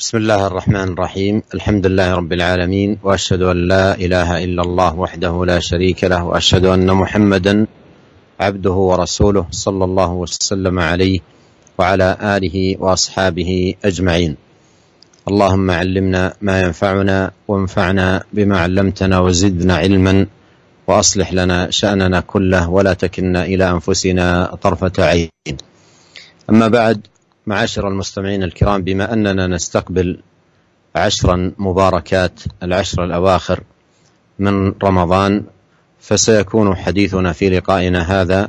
بسم الله الرحمن الرحيم الحمد لله رب العالمين واشهد ان لا اله الا الله وحده لا شريك له واشهد ان محمدا عبده ورسوله صلى الله وسلم عليه وعلى اله واصحابه اجمعين اللهم علمنا ما ينفعنا وانفعنا بما علمتنا وزدنا علما واصلح لنا شاننا كله ولا تكلنا الى انفسنا طرفه عين اما بعد معاشر المستمعين الكرام بما اننا نستقبل عشرا مباركات العشر الاواخر من رمضان فسيكون حديثنا في لقائنا هذا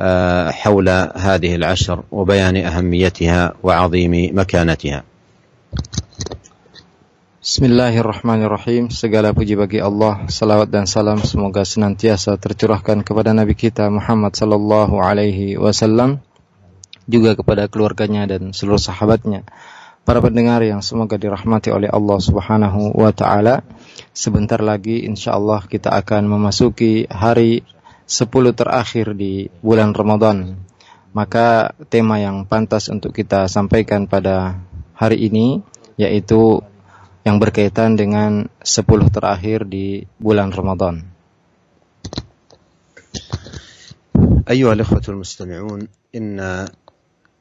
آه، حول هذه العشر وبيان اهميتها وعظيم مكانتها. بسم الله الرحمن الرحيم segala puji bagi Allah salawat dan salam semoga senantiasa tercurahkan kepada nabi محمد صلى الله عليه وسلم juga kepada keluarganya dan seluruh sahabatnya. Para pendengar yang semoga dirahmati oleh Allah Subhanahu wa taala, sebentar lagi insyaallah kita akan memasuki hari 10 terakhir di bulan Ramadan. Maka tema yang pantas untuk kita sampaikan pada hari ini yaitu yang berkaitan dengan 10 terakhir di bulan Ramadan. أيها الإخوة المستمعون إن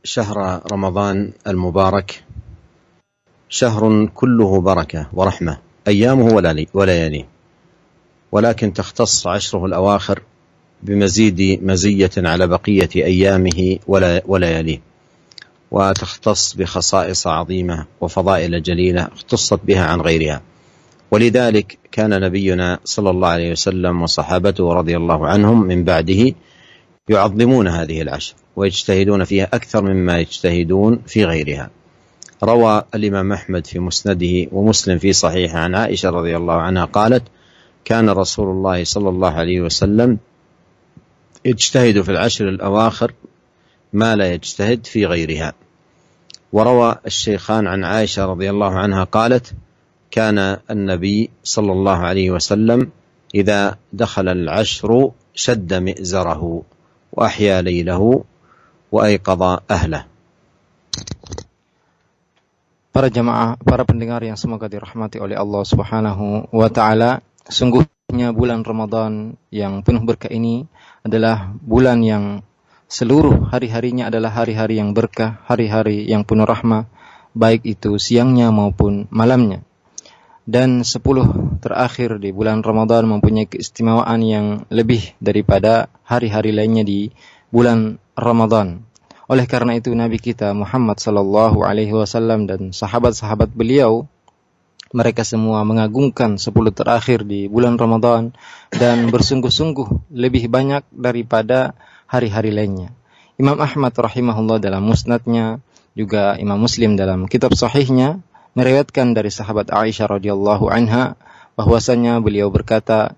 شهر رمضان المبارك شهر كله بركه ورحمه ايامه ولياليه ولكن تختص عشره الاواخر بمزيد مزيه على بقيه ايامه ولياليه وتختص بخصائص عظيمه وفضائل جليله اختصت بها عن غيرها ولذلك كان نبينا صلى الله عليه وسلم وصحابته رضي الله عنهم من بعده يعظمون هذه العشر ويجتهدون فيها أكثر مما يجتهدون في غيرها روى الإمام أحمد في مسنده ومسلم في صحيحه عن عائشة رضي الله عنها قالت كان رسول الله صلى الله عليه وسلم يجتهد في العشر الأواخر ما لا يجتهد في غيرها وروى الشيخان عن عائشة رضي الله عنها قالت كان النبي صلى الله عليه وسلم إذا دخل العشر شد مئزره وأحيا ليله وأيقظ أهله Para jamaah, para pendengar yang semoga dirahmati oleh Allah Subhanahu wa taala, sungguhnya bulan Ramadan yang penuh berkah ini adalah bulan yang seluruh hari-harinya adalah hari-hari yang berkah, hari-hari yang penuh rahmah, baik itu siangnya maupun malamnya dan sepuluh terakhir di bulan Ramadan mempunyai keistimewaan yang lebih daripada hari-hari lainnya di bulan Ramadan. Oleh karena itu Nabi kita Muhammad sallallahu alaihi wasallam dan sahabat-sahabat beliau mereka semua mengagungkan sepuluh terakhir di bulan Ramadan dan bersungguh-sungguh lebih banyak daripada hari-hari lainnya. Imam Ahmad rahimahullah dalam musnadnya juga Imam Muslim dalam kitab sahihnya meriwayatkan dari sahabat Aisyah radhiyallahu anha bahwasanya beliau berkata,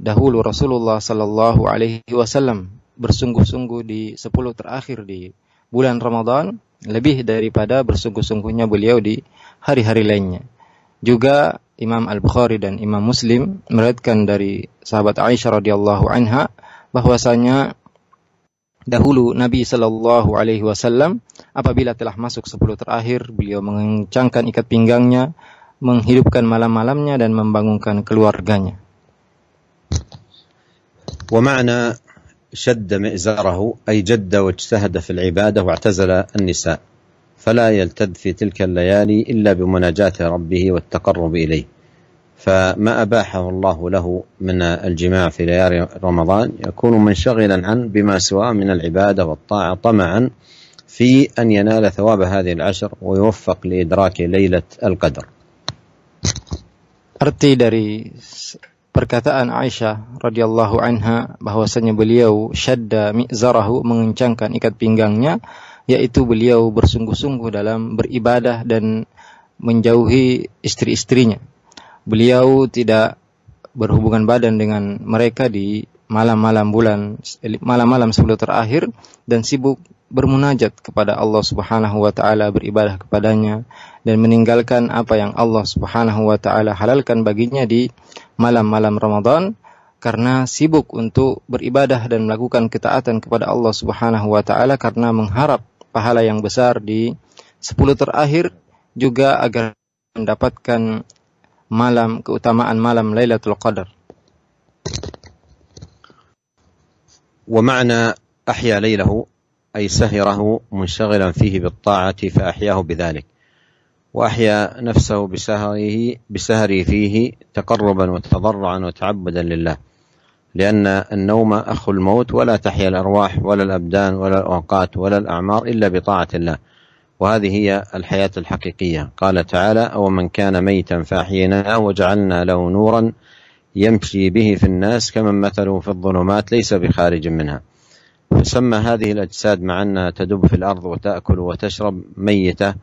dahulu Rasulullah sallallahu alaihi wasallam bersungguh-sungguh di sepuluh terakhir di bulan Ramadan lebih daripada bersungguh-sungguhnya beliau di hari-hari lainnya. Juga Imam Al-Bukhari dan Imam Muslim meriwayatkan dari sahabat Aisyah radhiyallahu anha bahwasanya dahulu Nabi sallallahu alaihi wasallam Apabila telah masuk sepuluh terakhir, beliau mengencangkan ikat pinggangnya, menghidupkan malam-malamnya dan membangunkan keluarganya. ومعنى شد مئزره أي جد واجتهد في العبادة واعتزل النساء فلا يلتد في تلك الليالي إلا بمناجاة ربه والتقرب إليه فما أباحه الله له من الجماع في ليالي رمضان يكون منشغلا عن بما سواه من العبادة والطاعة طمعا في أن ينال ثواب هذه العشر ويوفق لإدراك ليلة القدر Arti dari perkataan Aisyah radhiyallahu anha bahwasanya beliau syadda mi'zarahu mengencangkan ikat pinggangnya yaitu beliau bersungguh-sungguh dalam beribadah dan menjauhi istri-istrinya. Beliau tidak berhubungan badan dengan mereka di malam-malam bulan malam-malam sebelum terakhir dan sibuk bermunajat kepada Allah Subhanahu wa taala, beribadah kepadanya dan meninggalkan apa yang Allah Subhanahu wa taala halalkan baginya di malam-malam Ramadan karena sibuk untuk beribadah dan melakukan ketaatan kepada Allah Subhanahu wa taala karena mengharap pahala yang besar di 10 terakhir juga agar mendapatkan malam keutamaan malam Lailatul Qadar. ومعنى أحيا ليله أي سهره منشغلا فيه بالطاعة فأحياه بذلك وأحيا نفسه بسهره بسهره فيه تقربا وتضرعا وتعبدا لله لأن النوم أخو الموت ولا تحيا الأرواح ولا الأبدان ولا الأوقات ولا الأعمار إلا بطاعة الله وهذه هي الحياة الحقيقية قال تعالى أو من كان ميتا فأحييناه وجعلنا له نورا يمشي به في الناس كمن مثله في الظلمات ليس بخارج منها فسمى هذه الأجساد مع أنها تدب في الأرض وتأكل وتشرب ميتة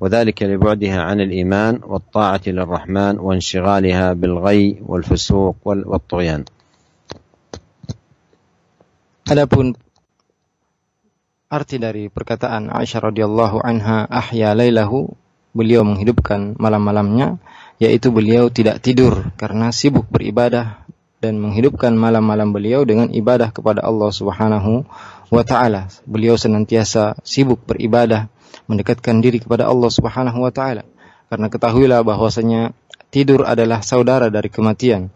وذلك لبعدها عن الإيمان والطاعة للرحمن وانشغالها بالغي والفسوق والطغيان Adapun arti dari perkataan Aisyah radhiyallahu anha ahya lailahu beliau menghidupkan malam-malamnya yaitu beliau tidak tidur karena sibuk beribadah dan menghidupkan malam-malam beliau dengan ibadah kepada Allah Subhanahu wa taala. Beliau senantiasa sibuk beribadah, mendekatkan diri kepada Allah Subhanahu wa taala. Karena ketahuilah bahwasanya tidur adalah saudara dari kematian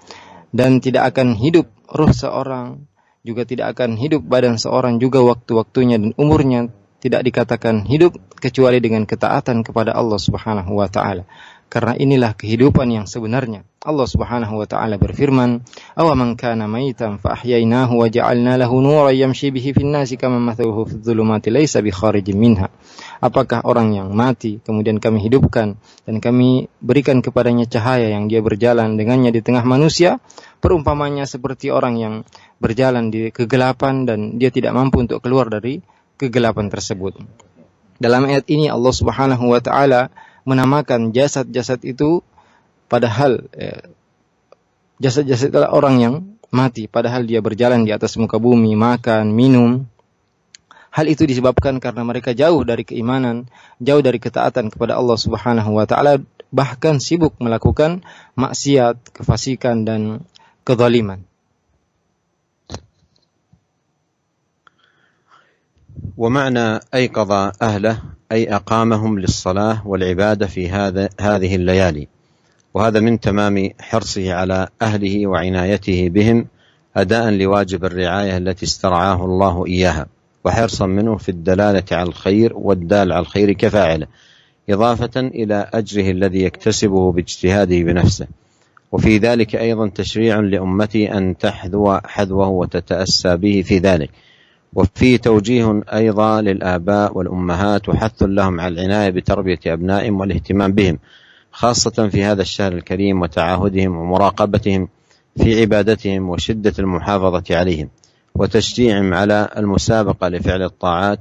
dan tidak akan hidup ruh seorang juga tidak akan hidup badan seorang juga waktu-waktunya dan umurnya tidak dikatakan hidup kecuali dengan ketaatan kepada Allah Subhanahu wa taala karena inilah kehidupan yang sebenarnya. Allah Subhanahu wa taala berfirman, "Aw man kana maytan fa ahyaynahu wa ja'alna lahu nuran yamshi bihi fin nasi kama mathaluhu fi dhulumati laysa bi kharijin minha." Apakah orang yang mati kemudian kami hidupkan dan kami berikan kepadanya cahaya yang dia berjalan dengannya di tengah manusia? perumpamannya seperti orang yang berjalan di kegelapan dan dia tidak mampu untuk keluar dari kegelapan tersebut. Dalam ayat ini Allah Subhanahu wa taala menamakan jasad-jasad itu padahal ya, jasad-jasad eh, adalah orang yang mati padahal dia berjalan di atas muka bumi, makan, minum. Hal itu disebabkan karena mereka jauh dari keimanan, jauh dari ketaatan kepada Allah Subhanahu wa taala, bahkan sibuk melakukan maksiat, kefasikan dan kezaliman. ومعنى أيقظ أهله أي أقامهم للصلاة والعبادة في هذا هذه الليالي وهذا من تمام حرصه على أهله وعنايته بهم أداء لواجب الرعاية التي استرعاه الله إياها وحرصا منه في الدلالة على الخير والدال على الخير كفاعله إضافة إلى أجره الذي يكتسبه باجتهاده بنفسه وفي ذلك أيضا تشريع لأمتي أن تحذو حذوه وتتأسى به في ذلك وفي توجيه أيضا للآباء والأمهات وحث لهم على العناية بتربية أبنائهم والاهتمام بهم خاصة في هذا الشهر الكريم وتعاهدهم ومراقبتهم في عبادتهم وشدة المحافظة عليهم وتشجيعهم على المسابقة لفعل الطاعات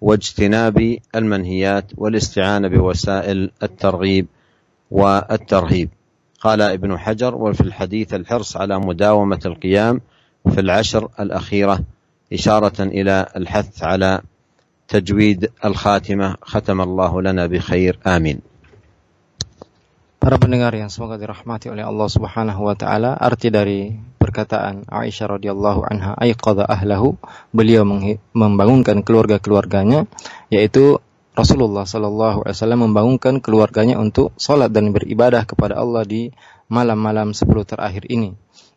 واجتناب المنهيات والاستعانة بوسائل الترغيب والترهيب قال ابن حجر وفي الحديث الحرص على مداومة القيام في العشر الأخيرة إشارة إلى الحث على تجويد الخاتمة ختم الله لنا بخير آمين Para pendengar yang semoga dirahmati oleh Allah Subhanahu wa taala, arti dari perkataan Aisyah radhiyallahu anha aiqadha ahlahu, beliau membangunkan keluarga-keluarganya yaitu Rasulullah sallallahu alaihi wasallam membangunkan keluarganya untuk salat dan beribadah kepada Allah di malam-malam 10 terakhir ini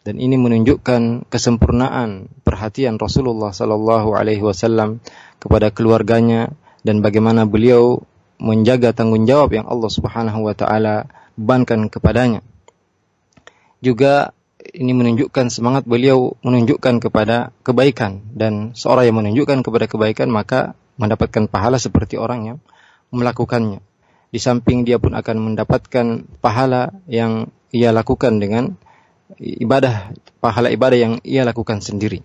dan ini menunjukkan kesempurnaan perhatian Rasulullah Sallallahu Alaihi Wasallam kepada keluarganya dan bagaimana beliau menjaga tanggung jawab yang Allah Subhanahu Wa Taala bebankan kepadanya. Juga ini menunjukkan semangat beliau menunjukkan kepada kebaikan dan seorang yang menunjukkan kepada kebaikan maka mendapatkan pahala seperti orang yang melakukannya. Di samping dia pun akan mendapatkan pahala yang ia lakukan dengan ibadah pahala ibadah yang ia lakukan sendiri.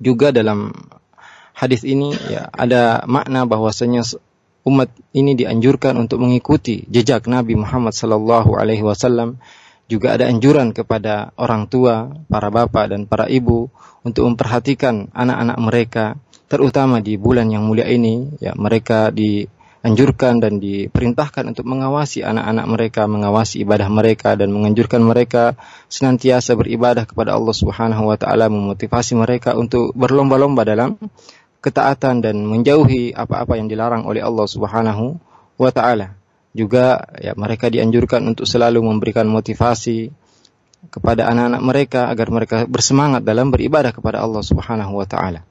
Juga dalam hadis ini ya, ada makna bahwasanya umat ini dianjurkan untuk mengikuti jejak Nabi Muhammad sallallahu alaihi wasallam. Juga ada anjuran kepada orang tua, para bapa dan para ibu untuk memperhatikan anak-anak mereka terutama di bulan yang mulia ini ya mereka di dianjurkan dan diperintahkan untuk mengawasi anak-anak mereka, mengawasi ibadah mereka dan menganjurkan mereka senantiasa beribadah kepada Allah Subhanahu wa taala, memotivasi mereka untuk berlomba-lomba dalam ketaatan dan menjauhi apa-apa yang dilarang oleh Allah Subhanahu wa taala. Juga ya mereka dianjurkan untuk selalu memberikan motivasi kepada anak-anak mereka agar mereka bersemangat dalam beribadah kepada Allah Subhanahu wa taala.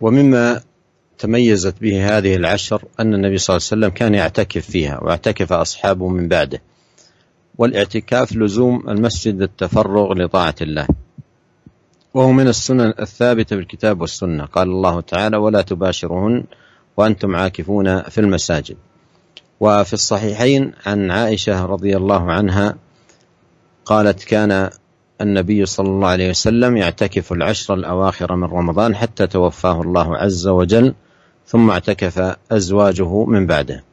ومما تميزت به هذه العشر أن النبي صلى الله عليه وسلم كان يعتكف فيها واعتكف أصحابه من بعده والاعتكاف لزوم المسجد التفرغ لطاعة الله وهو من السنن الثابتة بالكتاب والسنة قال الله تعالى ولا تباشرهن وأنتم عاكفون في المساجد وفي الصحيحين عن عائشة رضي الله عنها قالت كان النبي صلى الله عليه وسلم يعتكف العشر الأواخر من رمضان حتى توفاه الله عز وجل ثم اعتكف أزواجه من بعده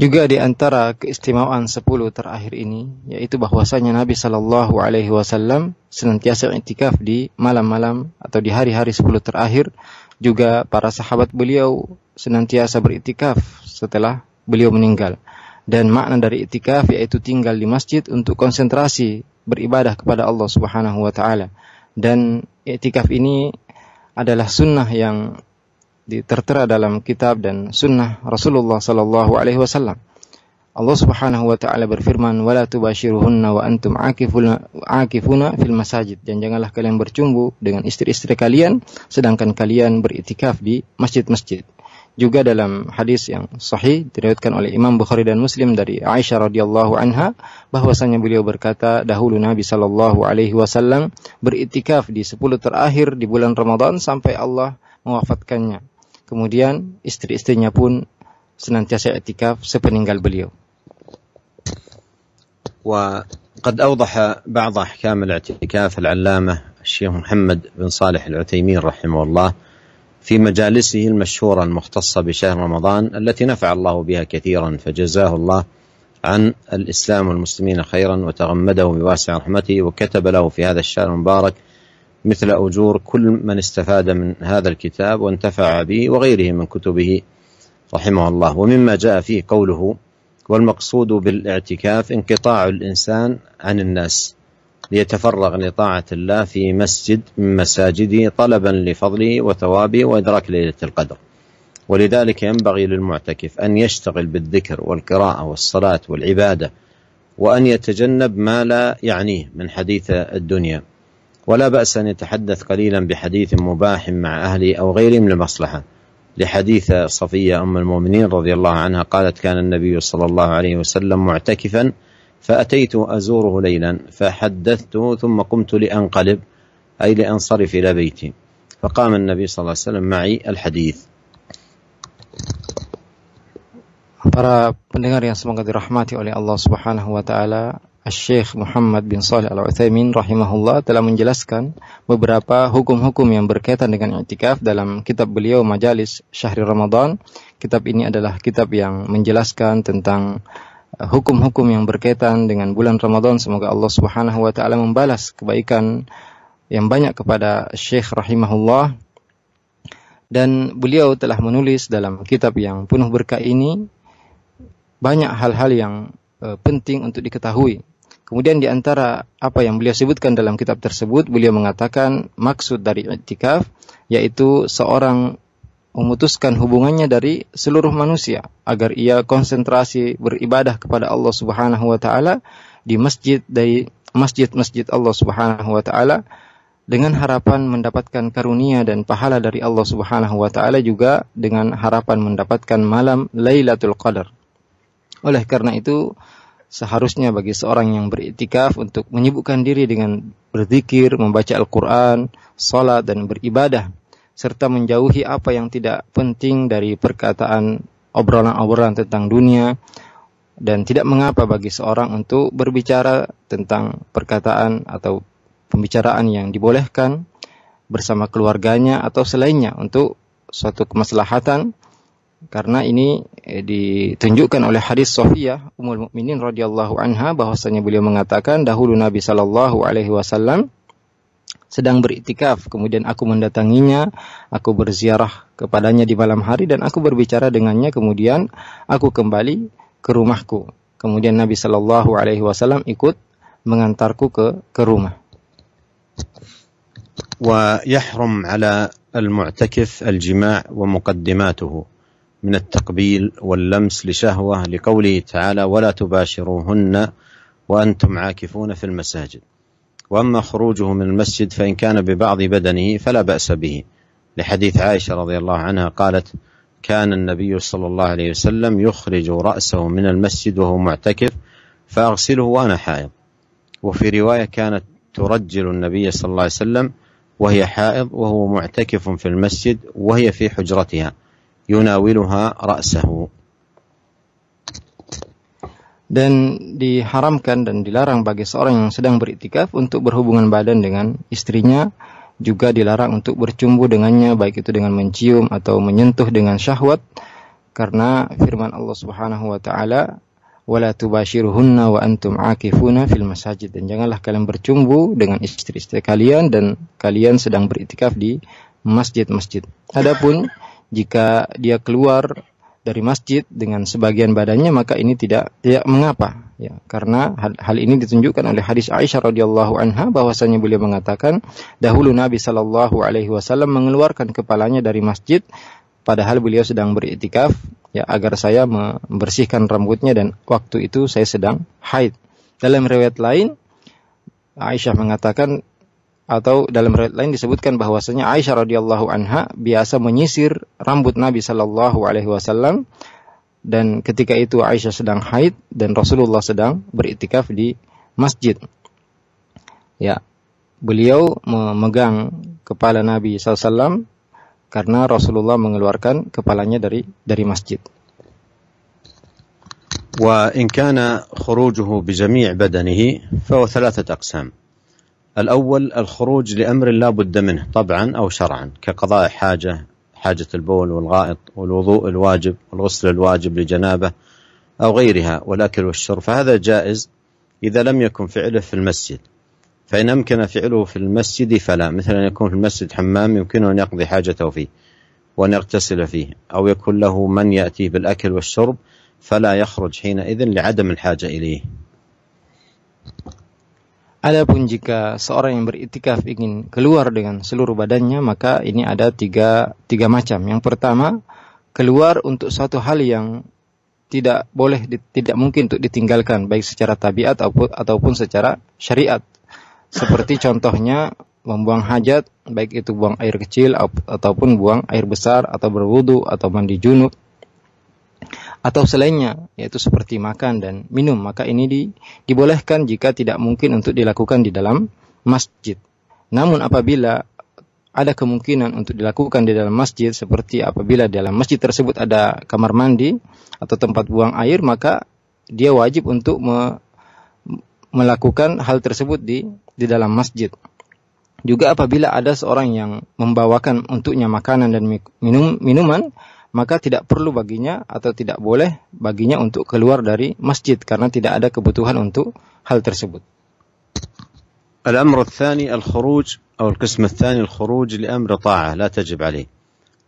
Juga di antara keistimewaan sepuluh terakhir ini yaitu bahwasanya Nabi Shallallahu Alaihi Wasallam senantiasa intikaf di malam-malam atau di hari-hari sepuluh terakhir. Juga para sahabat beliau senantiasa beritikaf setelah beliau meninggal. dan makna dari itikaf yaitu tinggal di masjid untuk konsentrasi beribadah kepada Allah Subhanahu wa taala. Dan itikaf ini adalah sunnah yang tertera dalam kitab dan sunnah Rasulullah sallallahu alaihi wasallam. Allah Subhanahu wa taala berfirman, "Wala tubashiruhunna wa antum akifuna, akifuna fil masajid." Dan janganlah kalian bercumbu dengan istri-istri kalian sedangkan kalian beritikaf di masjid-masjid juga dalam hadis yang sahih diriwayatkan oleh Imam Bukhari dan Muslim dari Aisyah radhiyallahu anha bahwasanya beliau berkata dahulu Nabi sallallahu alaihi wasallam beriktikaf di 10 terakhir di bulan Ramadan sampai Allah mewafatkannya. Kemudian istri-istrinya pun senantiasa iktikaf sepeninggal beliau. قد أوضح بعض أحكام الاعتكاف العلامة الشيخ محمد بن صالح العثيمين رحمه الله في مجالسه المشهورة المختصة بشهر رمضان التي نفع الله بها كثيرا فجزاه الله عن الإسلام والمسلمين خيرا وتغمده بواسع رحمته وكتب له في هذا الشهر المبارك مثل أجور كل من استفاد من هذا الكتاب وانتفع به وغيره من كتبه رحمه الله ومما جاء فيه قوله والمقصود بالاعتكاف انقطاع الإنسان عن الناس ليتفرغ لطاعة الله في مسجد من مساجده طلبا لفضله وثوابه وإدراك ليلة القدر ولذلك ينبغي للمعتكف أن يشتغل بالذكر والقراءة والصلاة والعبادة وأن يتجنب ما لا يعنيه من حديث الدنيا ولا بأس أن يتحدث قليلا بحديث مباح مع أهله أو غيرهم لمصلحة لحديث صفية أم المؤمنين رضي الله عنها قالت كان النبي صلى الله عليه وسلم معتكفا فأتيت أزوره ليلا فحدثته ثم قمت لأنقلب أي لأنصرف إلى بيتي فقام النبي صلى الله عليه وسلم معي الحديث Para pendengar yang semoga dirahmati oleh Allah Subhanahu wa taala, Syekh Muhammad bin Shalih Al Utsaimin rahimahullah telah menjelaskan beberapa hukum-hukum yang berkaitan dengan i'tikaf dalam kitab beliau Majalis Syahri Ramadan. Kitab ini adalah kitab yang menjelaskan tentang hukum-hukum yang berkaitan dengan bulan Ramadan semoga Allah Subhanahu wa taala membalas kebaikan yang banyak kepada Syekh rahimahullah dan beliau telah menulis dalam kitab yang penuh berkah ini banyak hal-hal yang uh, penting untuk diketahui kemudian di antara apa yang beliau sebutkan dalam kitab tersebut beliau mengatakan maksud dari i'tikaf yaitu seorang memutuskan hubungannya dari seluruh manusia agar ia konsentrasi beribadah kepada Allah Subhanahu wa taala di masjid dari masjid-masjid Allah Subhanahu wa taala dengan harapan mendapatkan karunia dan pahala dari Allah Subhanahu wa taala juga dengan harapan mendapatkan malam Lailatul Qadar. Oleh karena itu seharusnya bagi seorang yang beriktikaf untuk menyibukkan diri dengan berzikir, membaca Al-Qur'an, salat dan beribadah serta menjauhi apa yang tidak penting dari perkataan obrolan-obrolan tentang dunia dan tidak mengapa bagi seorang untuk berbicara tentang perkataan atau pembicaraan yang dibolehkan bersama keluarganya atau selainnya untuk suatu kemaslahatan karena ini eh, ditunjukkan oleh hadis Sofiyah Ummul Mukminin radhiyallahu anha bahwasanya beliau mengatakan dahulu Nabi Shallallahu alaihi wasallam sedang beriktikaf, kemudian aku mendatanginya, aku berziarah kepadanya di malam hari dan aku berbicara dengannya, kemudian aku kembali ke rumahku. Kemudian Nabi Shallallahu Alaihi Wasallam ikut mengantarku ke ke rumah. ويحرم على المعتكف الجماع ومقدماته من التقبيل واللمس لشهوة لقوله تعالى ولا تباشروهن وأنتم عاكفون في المساجد وأما خروجه من المسجد فإن كان ببعض بدنه فلا بأس به لحديث عائشة رضي الله عنها قالت كان النبي صلى الله عليه وسلم يخرج رأسه من المسجد وهو معتكف فأغسله وأنا حائض وفي رواية كانت ترجل النبي صلى الله عليه وسلم وهي حائض وهو معتكف في المسجد وهي في حجرتها يناولها رأسه dan diharamkan dan dilarang bagi seorang yang sedang beriktikaf untuk berhubungan badan dengan istrinya juga dilarang untuk bercumbu dengannya baik itu dengan mencium atau menyentuh dengan syahwat karena firman Allah Subhanahu wa taala wala tubashiruhunna wa antum akifuna fil masajid dan janganlah kalian bercumbu dengan istri-istri kalian dan kalian sedang beriktikaf di masjid-masjid. Adapun jika dia keluar dari masjid dengan sebagian badannya maka ini tidak tidak ya, mengapa ya karena hal, hal ini ditunjukkan oleh hadis Aisyah radhiyallahu anha bahwasanya beliau mengatakan dahulu Nabi Shallallahu alaihi wasallam mengeluarkan kepalanya dari masjid padahal beliau sedang beriktikaf ya agar saya membersihkan rambutnya dan waktu itu saya sedang haid dalam riwayat lain Aisyah mengatakan atau dalam riwayat lain disebutkan bahwasanya Aisyah radhiyallahu anha biasa menyisir rambut Nabi Shallallahu alaihi wasallam dan ketika itu Aisyah sedang haid dan Rasulullah sedang beriktikaf di masjid. Ya, beliau memegang kepala Nabi SAW karena Rasulullah mengeluarkan kepalanya dari dari masjid. wa وإن كان خروجه بجميع badanihi فهو thalathat aqsam. الأول الخروج لأمر لا بد منه طبعا أو شرعا كقضاء حاجة حاجة البول والغائط والوضوء الواجب والغسل الواجب لجنابة أو غيرها والأكل والشرب فهذا جائز إذا لم يكن فعله في المسجد فإن أمكن فعله في المسجد فلا مثل أن يكون في المسجد حمام يمكنه أن يقضي حاجته فيه وأن يغتسل فيه أو يكون له من يأتيه بالأكل والشرب فلا يخرج حينئذ لعدم الحاجة إليه Adapun jika seorang yang beritikaf ingin keluar dengan seluruh badannya, maka ini ada tiga, tiga macam. Yang pertama, keluar untuk satu hal yang tidak boleh, tidak mungkin untuk ditinggalkan, baik secara tabiat ataupun, ataupun secara syariat. Seperti contohnya, membuang hajat, baik itu buang air kecil ataupun buang air besar, atau berwudu, atau mandi junub, atau selainnya yaitu seperti makan dan minum maka ini di, dibolehkan jika tidak mungkin untuk dilakukan di dalam masjid. Namun apabila ada kemungkinan untuk dilakukan di dalam masjid seperti apabila di dalam masjid tersebut ada kamar mandi atau tempat buang air maka dia wajib untuk me, melakukan hal tersebut di di dalam masjid. Juga apabila ada seorang yang membawakan untuknya makanan dan minum minuman maka tidak perlu baginya atau tidak boleh baginya untuk keluar dari masjid karena tidak ada kebutuhan untuk hal tersebut. الأمر الثاني الخروج أو القسم الثاني الخروج لأمر طاعة لا تجب عليه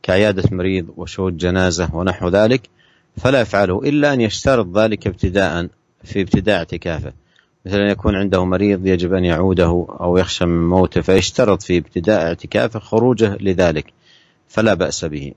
كعيادة مريض وشهود جنازة ونحو ذلك فلا يفعله إلا أن يشترط ذلك ابتداء في ابتداء اعتكافه مثل أن يكون عنده مريض يجب أن يعوده أو يخشى من موته فيشترط في ابتداء اعتكافه خروجه لذلك فلا بأس به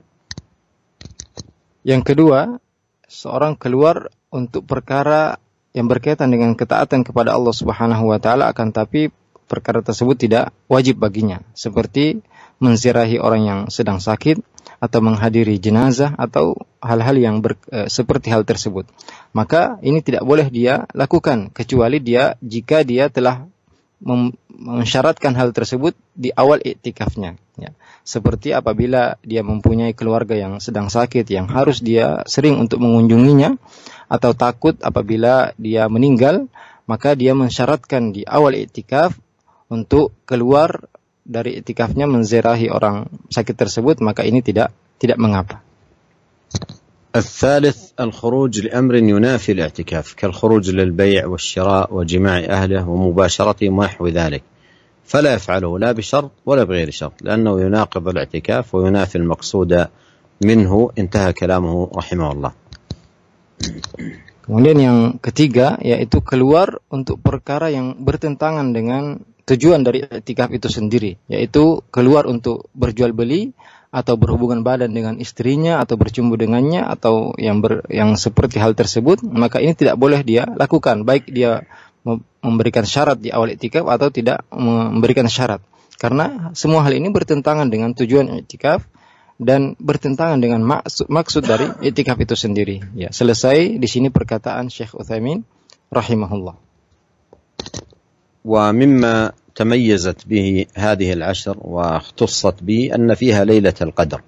Yang kedua, seorang keluar untuk perkara yang berkaitan dengan ketaatan kepada Allah Subhanahu wa taala akan tapi perkara tersebut tidak wajib baginya seperti menzirahi orang yang sedang sakit atau menghadiri jenazah atau hal-hal yang ber, e, seperti hal tersebut maka ini tidak boleh dia lakukan kecuali dia jika dia telah mensyaratkan hal tersebut di awal iktikafnya seperti apabila dia mempunyai keluarga yang sedang sakit yang harus dia sering untuk mengunjunginya atau takut apabila dia meninggal maka dia mensyaratkan di awal itikaf untuk keluar dari itikafnya menzerahi orang sakit tersebut maka ini tidak tidak mengapa. الثالث الخروج لأمر ينافي الاعتكاف كالخروج للبيع والشراء وجماع أهله ومباشرته ونحو ذلك فلا يفعله لا بشرط ولا بغير شرط لأنه يناقض الاعتكاف وينافي المقصود منه انتهى كلامه رحمه الله Kemudian yang ketiga yaitu keluar untuk perkara yang bertentangan dengan tujuan dari iktikaf itu sendiri, yaitu keluar untuk berjual beli atau berhubungan badan dengan istrinya atau bercumbu dengannya atau yang ber, yang seperti hal tersebut, maka ini tidak boleh dia lakukan, baik dia memberikan syarat di awal itikaf atau tidak memberikan syarat. Karena semua hal ini bertentangan dengan tujuan itikaf dan bertentangan dengan maksud, maksud dari itikaf itu sendiri. Ya, selesai di sini perkataan Syekh Utsaimin rahimahullah. ومما تميزت به هذه العشر واختصت به أن فيها ليلة القدر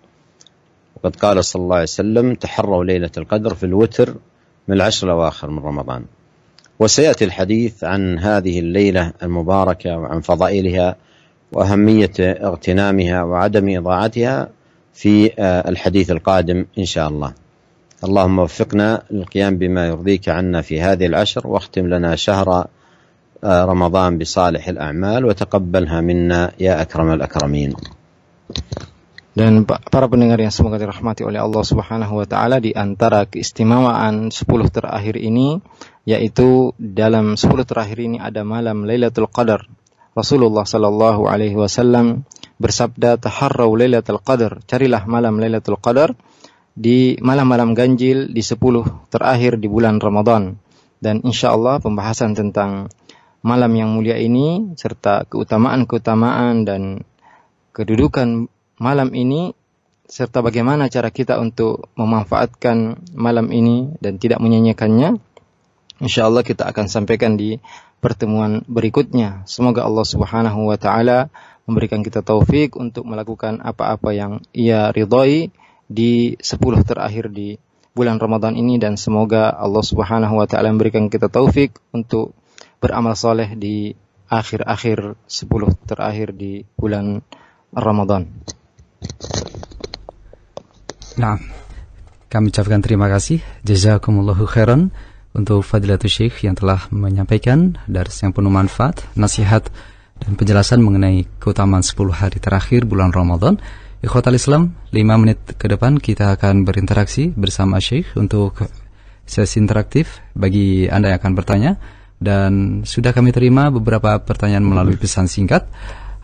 وقد قال صلى الله عليه وسلم تحروا ليلة القدر في الوتر من العشر الأواخر من رمضان وسياتي الحديث عن هذه الليله المباركه وعن فضائلها واهميه اغتنامها وعدم اضاعتها في آه، الحديث القادم ان شاء الله. اللهم وفقنا للقيام بما يرضيك عنا في هذه العشر واختم لنا شهر آه، رمضان بصالح الاعمال وتقبلها منا يا اكرم الاكرمين. Dan para pendengar yang semoga dirahmati oleh Allah Subhanahu wa taala di antara keistimewaan 10 terakhir ini yaitu dalam 10 terakhir ini ada malam Lailatul Qadar. Rasulullah sallallahu alaihi wasallam bersabda taharrau Lailatul Qadar, carilah malam Lailatul Qadar di malam-malam ganjil di 10 terakhir di bulan Ramadan. Dan insya Allah pembahasan tentang malam yang mulia ini serta keutamaan-keutamaan dan kedudukan malam ini serta bagaimana cara kita untuk memanfaatkan malam ini dan tidak menyanyikannya Insya Allah kita akan sampaikan di pertemuan berikutnya. Semoga Allah Subhanahu wa taala memberikan kita taufik untuk melakukan apa-apa yang ia ridhoi di 10 terakhir di bulan Ramadan ini dan semoga Allah Subhanahu wa taala memberikan kita taufik untuk beramal soleh di akhir-akhir 10 terakhir di bulan Ramadan. Nah, kami ucapkan terima kasih. Jazakumullahu khairan untuk Fadilatul Syekh yang telah menyampaikan dari yang penuh manfaat, nasihat dan penjelasan mengenai keutamaan 10 hari terakhir bulan Ramadan. al Islam, 5 menit ke depan kita akan berinteraksi bersama Syekh untuk sesi interaktif bagi Anda yang akan bertanya dan sudah kami terima beberapa pertanyaan melalui pesan singkat.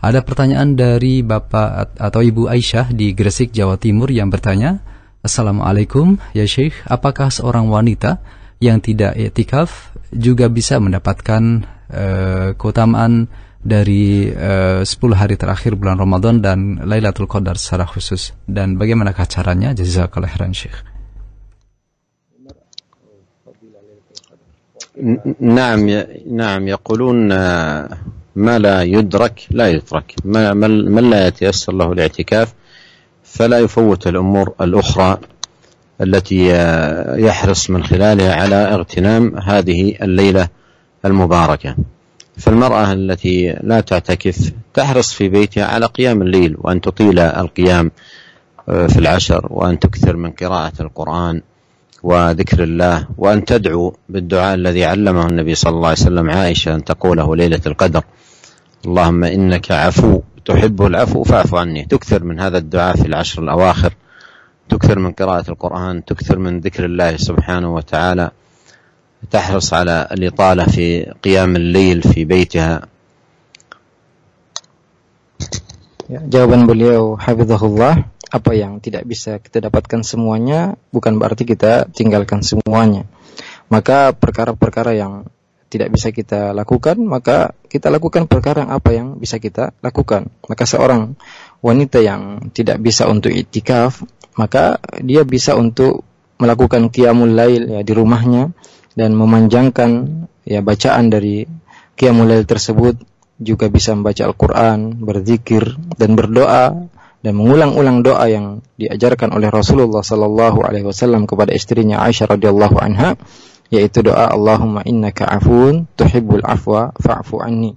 Ada pertanyaan dari Bapak atau Ibu Aisyah di Gresik, Jawa Timur yang bertanya, Assalamualaikum, ya Syekh, apakah seorang wanita yang tidak etikaf juga bisa mendapatkan uh, keutamaan dari eh, uh, 10 hari terakhir bulan Ramadan dan Lailatul Qadar secara khusus dan bagaimanakah caranya jazakallahu khairan Syekh نعم نعم يقولون ما لا يدرك لا يترك ما من لا يتيسر له الاعتكاف فلا يفوت al الأخرى التي آه، يحرص من خلالها على اغتنام هذه الليله المباركه. فالمراه التي لا تعتكف تحرص في بيتها على قيام الليل وان تطيل القيام آه، في العشر وان تكثر من قراءه القران وذكر الله وان تدعو بالدعاء الذي علمه النبي صلى الله عليه وسلم عائشه ان تقوله ليله القدر. اللهم انك عفو تحب العفو فاعف عني، تكثر من هذا الدعاء في العشر الاواخر تكثر من قراءة القرآن تكثر من ذكر الله سبحانه وتعالى تحرص على الإطالة في قيام الليل في بيتها Ya, jawaban beliau hafizahullah apa yang tidak bisa kita dapatkan semuanya bukan berarti kita tinggalkan semuanya. Maka perkara-perkara yang tidak bisa kita lakukan, maka kita lakukan perkara apa yang bisa kita lakukan. Maka seorang wanita yang tidak bisa untuk itikaf, maka dia bisa untuk melakukan qiyamul lail ya di rumahnya dan memanjangkan ya bacaan dari qiyamul lail tersebut juga bisa membaca Al-Qur'an, berzikir dan berdoa dan mengulang-ulang doa yang diajarkan oleh Rasulullah sallallahu alaihi wasallam kepada istrinya Aisyah radhiyallahu anha yaitu doa Allahumma innaka afun tuhibbul afwa fa'fu anni.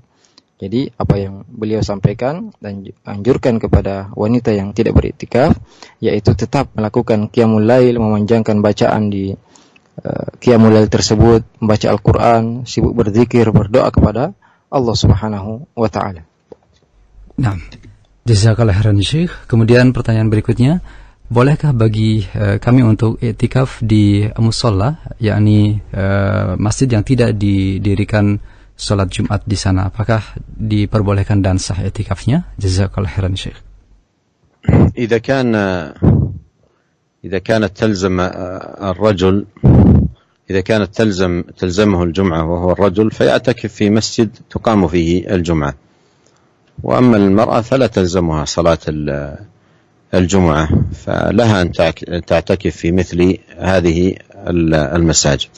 Jadi apa yang beliau sampaikan dan anjurkan kepada wanita yang tidak beriktikaf yaitu tetap melakukan qiyamul lail, memanjangkan bacaan di uh, qiyamul lail tersebut, membaca Al-Qur'an, sibuk berzikir, berdoa kepada Allah Subhanahu wa taala. Nah, jazakallahu khairan Syekh. Kemudian pertanyaan berikutnya, bolehkah bagi uh, kami untuk itikaf di musola, yakni uh, masjid yang tidak didirikan sholat Jumat di sana? Apakah diperbolehkan dan sah itikafnya? Jazakallah khairan Syekh. إذا كان إذا كانت تلزم الرجل إذا كانت تلزم تلزمه الجمعة وهو الرجل فيعتكف في مسجد تقام فيه الجمعة وأما المرأة فلا تلزمها صلاة الجمعة فلها أن تعتكف في مثل هذه المساجد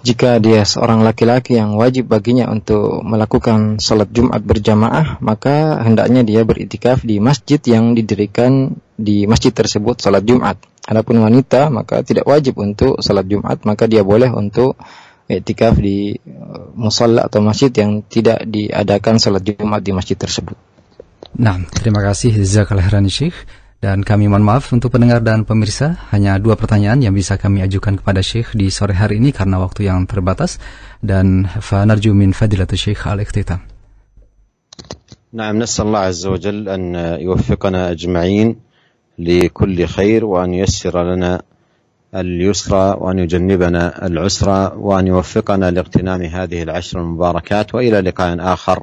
Jika dia seorang laki-laki yang wajib baginya untuk melakukan salat Jumat berjamaah, maka hendaknya dia beritikaf di masjid yang didirikan di masjid tersebut salat Jumat. Adapun wanita, maka tidak wajib untuk salat Jumat, maka dia boleh untuk itikaf di uh, musalla atau masjid yang tidak diadakan salat Jumat di masjid tersebut. Nah, terima kasih Zakal Herani Syekh. Dan kami mohon maaf untuk pendengar dan pemirsa, hanya dua pertanyaan yang bisa kami ajukan kepada Syekh di sore hari ini karena waktu yang terbatas. Dan fanarju min fadilatu Syekh al-ikhtitam. نعم نسأل الله عز وجل أن يوفقنا أجمعين لكل خير وأن ييسر لنا اليسرى وأن يجنبنا العسرى وأن يوفقنا لاغتنام هذه العشر المباركات وإلى لقاء آخر